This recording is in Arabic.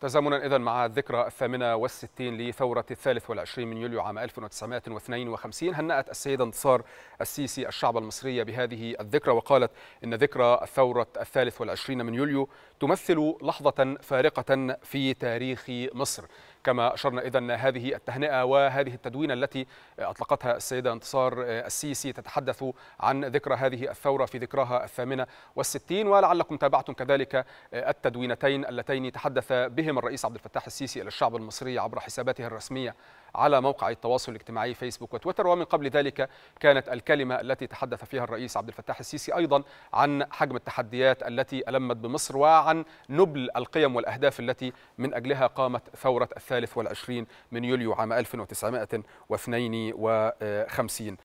تزامنا اذا مع الذكرى الثامنه والستين لثوره الثالث والعشرين من يوليو عام 1952 هنأت السيده انتصار السيسي الشعب المصري بهذه الذكرى وقالت ان ذكرى الثوره الثالث والعشرين من يوليو تمثل لحظه فارقه في تاريخ مصر كما أشرنا إذا هذه التهنئة وهذه التدوينة التي أطلقتها السيدة انتصار السيسي تتحدث عن ذكرى هذه الثورة في ذكراها الثامنة والستين ولعلكم تابعتم كذلك التدوينتين اللتين تحدث بهما الرئيس عبد الفتاح السيسي إلى الشعب المصري عبر حساباته الرسمية على موقع التواصل الاجتماعي فيسبوك وتويتر ومن قبل ذلك كانت الكلمة التي تحدث فيها الرئيس عبد الفتاح السيسي أيضا عن حجم التحديات التي ألمت بمصر وعن نبل القيم والأهداف التي من أجلها قامت ثورة الثالث والعشرين من يوليو عام 1952